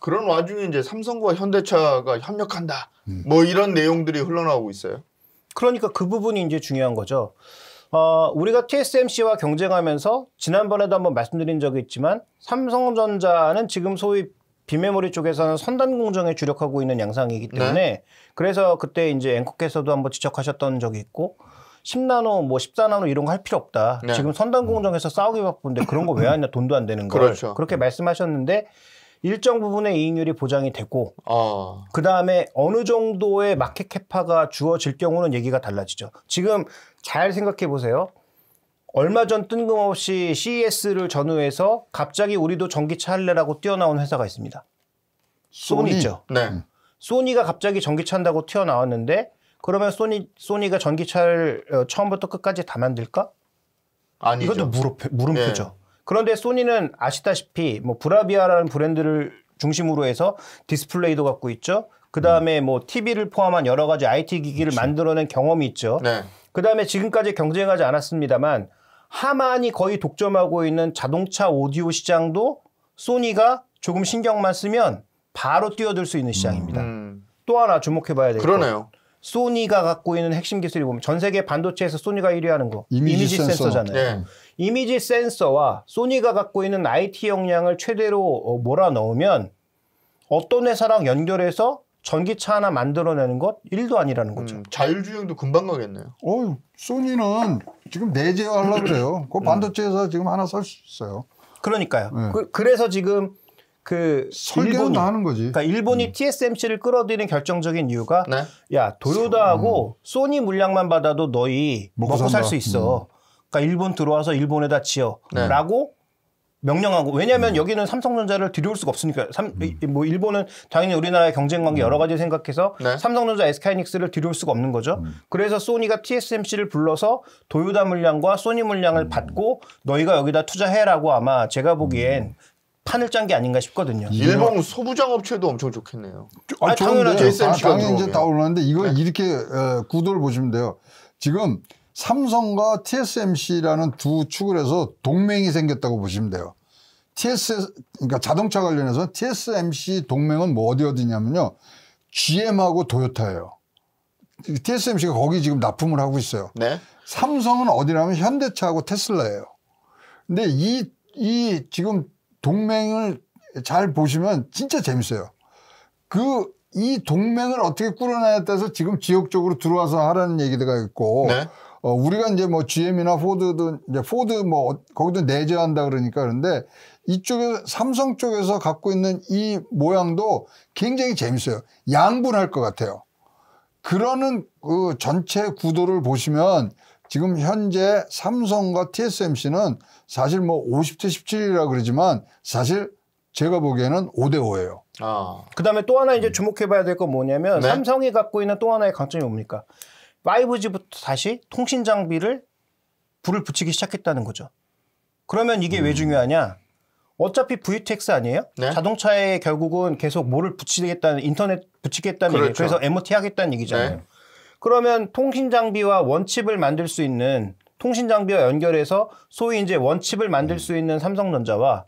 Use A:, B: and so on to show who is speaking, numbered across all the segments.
A: 그런 와중에 이제 삼성과 현대차가 협력한다. 음. 뭐 이런 내용들이 흘러나오고 있어요. 그러니까 그 부분이 이제 중요한 거죠. 어, 우리가 TSMC와 경쟁하면서 지난번에도 한번 말씀드린 적이 있지만 삼성전자는 지금 소위 비메모리 쪽에서는 선단 공정에 주력하고 있는 양상이기 네. 때문에 네. 그래서 그때 이제 앵커께서도 한번 지적하셨던 적이 있고 10나노 뭐 14나노 이런 거 할 필요 없다. 네. 지금 선단 음. 공정에서 싸우기 바쁜데 그런 거 왜 하냐 돈도 안 되는 거. 그렇죠. 그렇게 말씀하셨는데 일정 부분의 이익률이 보장이 되고 어. 아. 그 다음에 어느 정도의 마켓 캐파가 주어질 경우는 얘기가 달라지죠. 지금 잘 생각해 보세요. 얼마 전 뜬금없이 CES를 전후해서 갑자기 우리도 전기차 할래라고 뛰어나온 회사가 있습니다. 소니, 죠 네. 음. 소니가 갑자기 전기차 한다고 튀어나왔는데 그러면 소니 소니가 전기차를 어, 처음부터 끝까지 다 만들까? 아니죠. 이것도 물음표, 물음표죠. 네. 그런데 소니는 아시다시피 뭐 브라비아라는 브랜드를 중심으로 해서 디스플레이도 갖고 있죠. 그 다음에 음. 뭐 TV를 포함한 여러 가지 IT 기기를 그치. 만들어낸 경험이 있죠. 네. 그 다음에 지금까지 경쟁하지 않았습니다만 하만이 거의 독점하고 있는 자동차 오디오 시장도 소니가 조금 신경만 쓰면 바로 뛰어들 수 있는 시장입니다. 음. 음. 또 하나 주목해봐야 되겠죠. 그러네요. 거. 소니가 갖고 있는 핵심 기술이 보면 전 세계 반도체에서 소니가 1위하는 거 이미지, 이미지 센서. 잖아요 네. 이미지 센서와 소니가 갖고 있는 IT 역량을 최대로 어, 몰아넣으면 어떤 회사랑 연결해서 전기차 하나 만들어내는 것 1도 아니라는 거죠. 음,
B: 자율주행도 금방 가겠네요. 어, 소니는 지금 내재화하려고 그래요. 그 음. 반도체에서 지금 하나 설 수 있어요. 그러니까요. 네. 그, 래서 지금 그 일본이
A: 하는 거지. 그러니까 일본이 음. TSMC를 끌어들이는 결정적인 이유가 네? 야 도요다하고 음. 소니 물량만 받아도 너희 먹고, 먹고 살수 있어. 음. 그러니까 일본 들어와서 일본에다 지어라고 네. 명령하고 왜냐하면 음. 여기는 삼성전자를 들여올 수가 없으니까 삼, 음. 뭐 일본은 당연히 우리나라의 경쟁 관계 음. 여러 가지 생각해서 네. 삼성전자 SK하이닉스를 들여올 수가 없는 거죠. 음. 그래서 소니가 TSMC를 불러서 도요다 물량과 소니 물량을 음. 받고 너희가 여기다 투자해라고 아마 제가 보기엔 판을 짠 게 아닌가 싶거든요. 일본
B: 소부장 업체도 엄청 좋겠네요. 아, 아 당연하죠. 아, 당연히 이제 다 올랐는데 이거 네. 이렇게 에, 어, 구도를 보시면 돼요. 지금 삼성과 TSMC라는 두 축을 해서 동맹이 생겼다고 보시면 돼요. TS 그러니까 자동차 관련해서 TSMC 동맹은 뭐 어디 어디냐면요. GM하고 도요타예요. TSMC가 거기 지금 납품을 하고 있어요. 네? 삼성은 어디냐면 현대차하고 테슬라예요. 근데 이, 이 지금 동맹을 잘 보시면 진짜 재밌어요. 그, 이 동맹을 어떻게 꾸려놔야 돼서 지금 지역적으로 들어와서 하라는 얘기가 있고, 네? 어, 우리가 이제 뭐 GM이나 포드든 이제 포드 뭐 어, 거기도 내재한다 그러니까 그런데 이쪽에 삼성 쪽에서 갖고 있는 이 모양도 굉장히 재밌어요. 양분할 것 같아요. 그러는 그 전체 구도를 보시면 지금 현재 삼성과 TSMC는 사실 뭐 50대 17이라 그러지만 사실 제가 보기에는 5대 5예요.
A: 아. 그다음에 또 하나 이제 음. 주목해 봐야 될 건 뭐냐면 네? 삼성이 갖고 있는 또 하나의 강점이 뭡니까? 5G부터 다시 통신 장비를 불을 붙이기 시작했다는 거죠. 그러면 이게 음. 왜 중요하냐? 어차피 VTX 아니에요? 네? 자동차에 결국은 계속 뭐를 붙이겠다는 인터넷 붙이겠다는 그렇죠. 얘기 그래서 MOT 하겠다는 얘기잖아요. 네. 그러면 통신 장비와 원칩을 만들 수 있는 통신 장비와 연결해서 소위 이제 원칩을 만들 수 있는 삼성전자와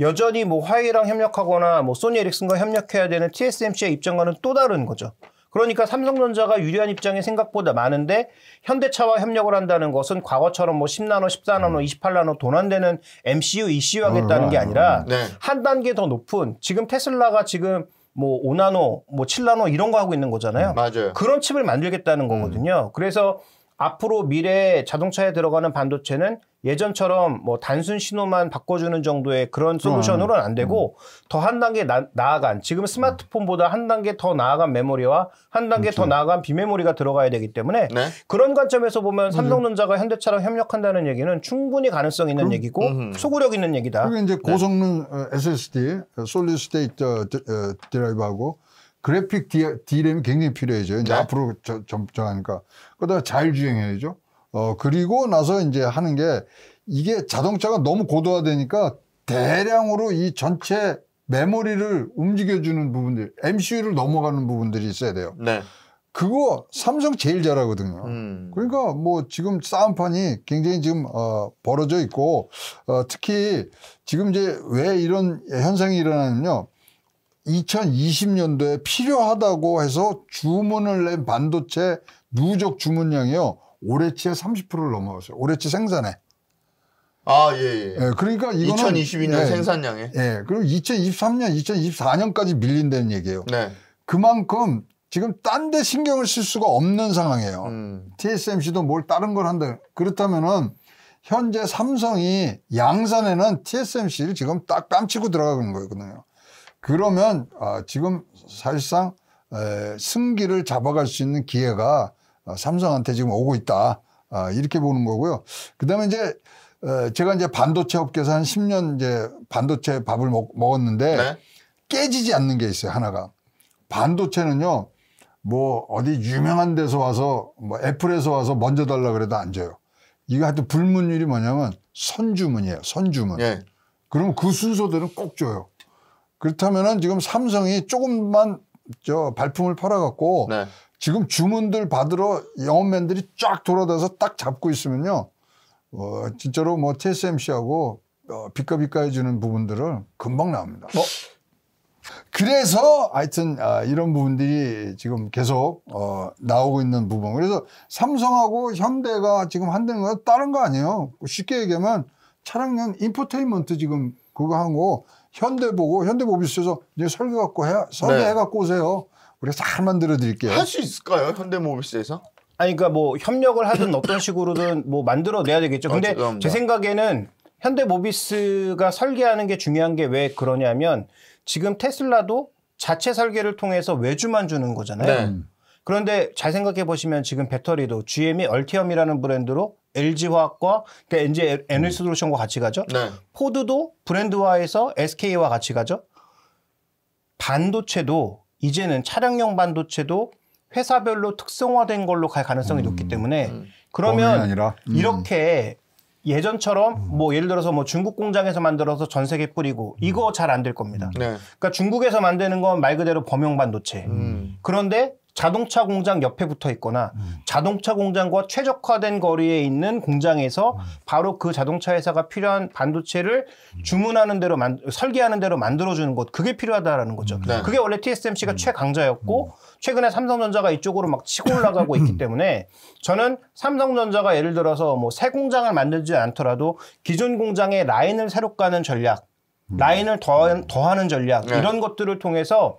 A: 여전히 뭐 화웨이랑 협력하거나 뭐 소니 에릭슨과 협력해야 되는 TSMC의 입장과는 또 다른 거죠. 그러니까 삼성전자가 유리한 입장이 생각보다 많은데 현대차와 협력을 한다는 것은 과거처럼 뭐 10나노, 14나노, 음. 28나노 돈 안 되는 MCU, ECU 하겠다는 음, 게 음, 아니라 음. 네. 한 단계 더 높은 지금 테슬라가 지금 뭐 5나노, 뭐 7나노 이런 거 하고 있는 거잖아요. 맞아요. 그런 칩을 만들겠다는 거거든요. 그래서 앞으로 미래 자동차에 들어가는 반도체는 예전처럼 뭐 단순 신호만 바꿔주는 정도의 그런 솔루션으로는 안 되고 음, 음. 더한 단계 나, 나 아간 지금 스마트폰보다 한 단계 더 나아간 메모리와 한 단계 그렇죠. 더 나아간 비메모리가 들어가야 되기 때문에 네? 그런 관점에서 보면 음. 삼성전자가 현대차랑 협력한다는 얘기는 충분히 가능성 있는 그럼, 얘기고 음흠. 소구력 있는 얘기다. 그게고 이제 네.
B: 고성능 네. SSD, 솔리드 스테이트 드라이브하고 그래픽 디램이 굉장히 필요해져요. 이제 네? 앞으로 점점하니까 그러다가 잘 주행해야죠. 어, 그리고 나서 이제 하는 게 이게 자동차가 너무 고도화되니까 대량으로 이 전체 메모리를 움직여주는 부분들, MCU를 넘어가는 부분들이 있어야 돼요. 네. 그거 삼성 제일 잘하거든요. 음. 그러니까 뭐 지금 싸움판이 굉장히 지금 어 벌어져 있고 어 특히 지금 이제 왜 이런 현상이 일어나냐요 2020년도에 필요하다고 해서 주문을 낸 반도체 누적 주문량이요. 올해치에 30%를 넘어갔어요. 올해치 생산에. 아, 예, 예. 예 그러니까 이거는 2022년 예, 생산량에. 예. 그리고 2023년, 2024년까지 밀린다는 얘기예요. 네. 그만큼 지금 딴 데 신경을 쓸 수가 없는 상황이에요. 음. TSMC도 뭘 다른 걸 한다. 그렇다면은 현재 삼성이 양산에는 TSMC를 지금 딱 뺨치고 들어가는 거거든요. 그러면 아, 지금 사실상 에, 승기를 잡아갈 수 있는 기회가 어, 삼성한테 지금 오고 있다. 아, 이렇게 보는 거고요. 그 다음에 이제 어, 제가 이제 반도체 업계에서 한 10년 이제 반도체 밥을 먹, 었는데 네? 깨지지 않는 게 있어요. 하나가. 반도체는요. 뭐 어디 유명한 데서 와서 뭐 애플에서 와서 먼저 달라 그래도 안 줘요. 이거 하여튼 불문율이 뭐냐면 선주문이에요. 선주문. 네. 예. 그럼 그 순서대로 꼭 줘요. 그렇다면은 지금 삼성이 조금만 저 발품을 팔아갖고 네. 지금 주문들 받으러 영업맨들이 쫙 돌아다서 딱 잡고 있으면요. 어, 진짜로 뭐 TSMC하고 어, 비까비까해주는 부분들을 금방 나옵니다. 어? 그래서 하여튼 아, 이런 부분들이 지금 계속 어, 나오고 있는 부분. 그래서 삼성하고 현대가 지금 한다는 건 다른 거 아니에요. 쉽게 얘기하면 차량용 인포테인먼트 지금 그거 하고 현대 보고 현대 모비스에서 이제 설계 갖고 해 네. 설계해 갖고 오세요. 우리가 잘 만들어 드릴게요. 할 수 있을까요? 현대모비스에서?
A: 아니 그러니까 뭐 협력을 하든 어떤 식으로든 뭐 만들어 내야 되겠죠. 근데 어, 제 생각에는 현대모비스가 설계하는 게 중요한 게 왜 그러냐면 지금 테슬라도 자체 설계를 통해서 외주만 주는 거잖아요. 네. 그런데 잘 생각해 보시면 지금 배터리도 GM이 얼티엄이라는 e, 브랜드로 LG화학과 그러니까 이제 에너솔루션과 같이 가죠. 네. 포드도 브랜드화해서 SK와 같이 가죠. 반도체도 이제는 차량용 반도체도 회사별로 특성화된 걸로 갈 가능성이 음. 높기 때문에 음. 그러면 음. 이렇게 예전처럼 뭐 예를 들어서 뭐 중국 공장에서 만들어서 전 세계 뿌리고 음. 이거 잘 안 될 겁니다. 네. 그러니까 중국에서 만드는 건 말 그대로 범용 반도체. 음. 그런데 자동차 공장 옆에 붙어 있거나 음. 자동차 공장과 최적화된 거리에 있는 공장에서 음. 바로 그 자동차 회사가 필요한 반도체를 주문하는 대로 만, 설계하는 대로 만들어주는 것 그게 필요하다라는 거죠. 음. 네. 그게 원래 TSMC가 음. 최강자였고 음. 최근에 삼성전자가 이쪽으로 막 치고 올라가고 있기 때문에 저는 삼성전자가 예를 들어서 뭐 새 공장을 만들지 않더라도 기존 공장의 라인을 새로 까는 전략, 라인을 더, 더하는 전략 네. 이런 것들을 통해서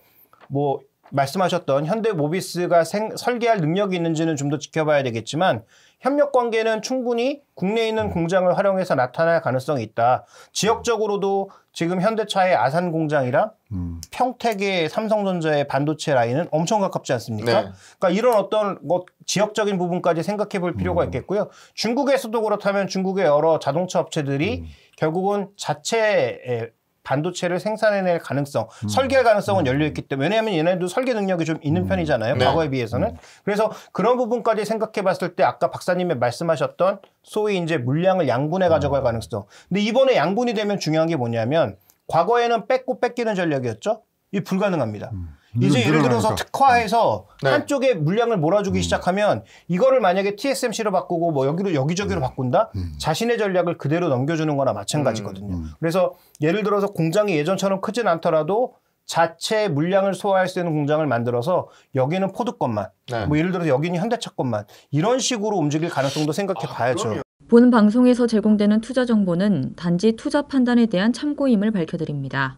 A: 뭐 말씀하셨던 현대 모비스가 생, 설계할 능력이 있는지는 좀 더 지켜봐야 되겠지만 협력 관계는 충분히 국내에 있는 음. 공장을 활용해서 나타날 가능성이 있다. 지역적으로도 지금 현대차의 아산 공장이랑 음. 평택의 삼성전자의 반도체 라인은 엄청 가깝지 않습니까? 네. 그러니까 이런 어떤 뭐 지역적인 부분까지 생각해 볼 필요가 음. 있겠고요. 중국에서도 그렇다면 중국의 여러 자동차 업체들이 음. 결국은 자체 반도체를 생산해낼 가능성, 음. 설계 할 가능성은 음. 열려있기 때문에 왜냐하면 얘네도 설계 능력이 좀 있는 음. 편이잖아요. 네. 과거에 비해서는. 그래서 그런 부분까지 생각해봤을 때 아까 박사님의 말씀하셨던 소위 이제 물량을 양분해 가져갈 음. 가능성. 근데 이번에 양분이 되면 중요한 게 뭐냐면 과거에는 뺏고 뺏기는 전략이었죠. 이 불가능합니다. 음. 이제 예를 들어서 특화해서 네. 한쪽에 물량을 몰아주기 음. 시작하면 이거를 만약에 TSMC로 바꾸고 뭐 여기로 여기저기로 음. 바꾼다 음. 자신의 전략을 그대로 넘겨주는 거나 마찬가지거든요. 음, 음. 그래서 예를 들어서 공장이 예전처럼 크진 않더라도 자체 물량을 소화할 수 있는 공장을 만들어서 여기는 포드 것만 네. 뭐 예를 들어서 여기는 현대차 것만 이런 식으로 움직일 가능성도 생각해 아, 봐야죠. 아, 본 방송에서 제공되는 투자 정보는 단지 투자 판단에 대한 참고임을 밝혀드립니다.